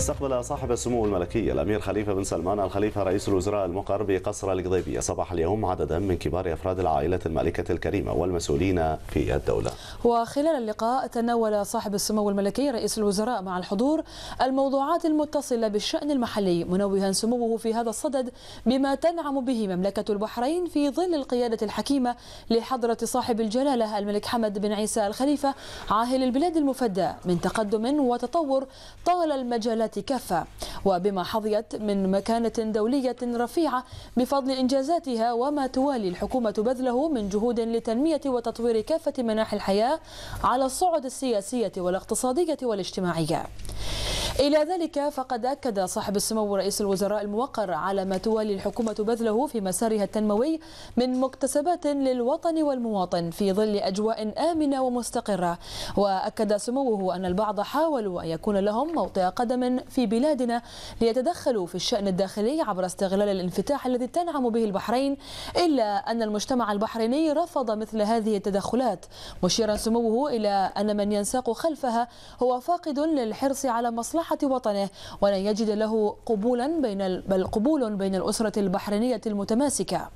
استقبل صاحب السمو الملكي الأمير خليفة بن سلمان الخليفة رئيس الوزراء المقر بقصر القضيبية صباح اليوم عددا من كبار أفراد العائلة الملكة الكريمة والمسؤولين في الدولة وخلال اللقاء تناول صاحب السمو الملكي رئيس الوزراء مع الحضور الموضوعات المتصلة بالشأن المحلي منوها سموه في هذا الصدد بما تنعم به مملكة البحرين في ظل القيادة الحكيمة لحضرة صاحب الجلالة الملك حمد بن عيسى الخليفة عاهل البلاد المفدى من تقدم وتطور طال المجالات الجهات كافة وبما حظيت من مكانة دولية رفيعة بفضل إنجازاتها وما توالي الحكومة بذله من جهود لتنمية وتطوير كافة مناحي الحياة على الصعد السياسية والاقتصادية والاجتماعية إلى ذلك فقد أكد صاحب السمو رئيس الوزراء الموقر على ما توالي الحكومة بذله في مسارها التنموي من مكتسبات للوطن والمواطن في ظل أجواء آمنة ومستقرة وأكد سموه أن البعض حاولوا أن يكون لهم موطئ قدم في بلادنا ليتدخلوا في الشأن الداخلي عبر استغلال الانفتاح الذي تنعم به البحرين إلا أن المجتمع البحريني رفض مثل هذه التدخلات مشيرا سموه إلى أن من ينساق خلفها هو فاقد للحرص على مصلحة وطنه ولن يجد له قبولا بين بل قبول بين الأسرة البحرينية المتماسكة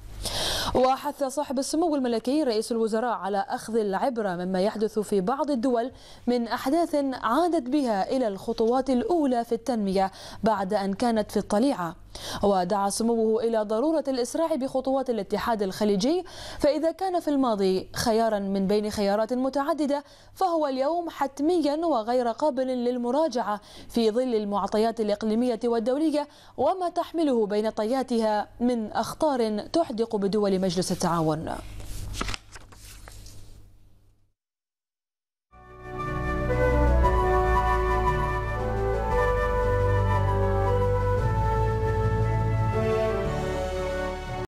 وحث صاحب السمو الملكي رئيس الوزراء على أخذ العبرة مما يحدث في بعض الدول من أحداث عادت بها إلى الخطوات الأولى في التنمية بعد أن كانت في الطليعة ودعا سموه إلى ضرورة الإسراع بخطوات الاتحاد الخليجي فإذا كان في الماضي خيارا من بين خيارات متعددة فهو اليوم حتميا وغير قابل للمراجعة في ظل المعطيات الإقليمية والدولية وما تحمله بين طياتها من أخطار تحدق بدول مجلس التعاون